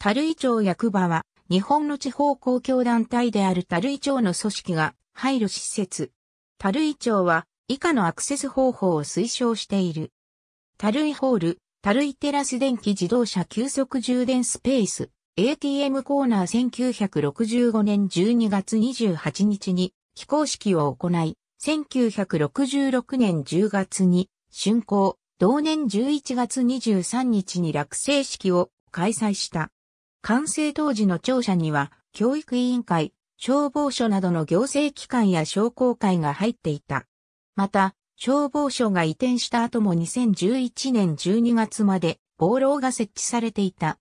樽井町役場は、日本の地方公共団体である樽井町の組織が配慮施設。樽井町は、以下のアクセス方法を推奨している。樽井ホール、樽井テラス電気自動車急速充電スペース、ATM コーナー1965年12月28日に非公式を行い、1966年10月に竣工、同年11月23日に落成式を開催した。完成当時の庁舎には、教育委員会、消防署などの行政機関や商工会が入っていた。また、消防署が移転した後も2011年12月まで、防漏が設置されていた。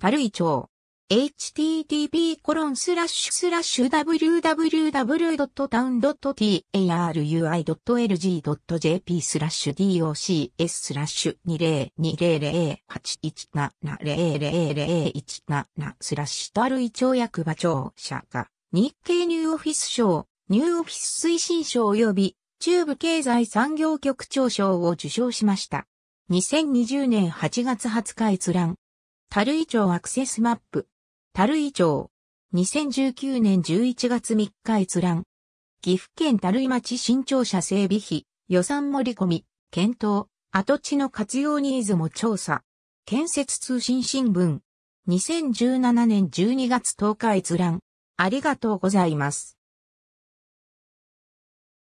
パルイ町。http://www.town.tarui.lg.jp スラッシュ docs スラッシュ20200817000017スラッシュたるい町役場庁舎が日経ニューオフィス賞ニューオフィス推進賞及び中部経済産業局長賞を受賞しました。2020年8月20日閲覧。たるい町アクセスマップ樽井町。2019年11月3日閲覧。岐阜県樽井町新庁舎整備費、予算盛り込み、検討、跡地の活用ニーズも調査。建設通信新聞。2017年12月10日閲覧。ありがとうございます。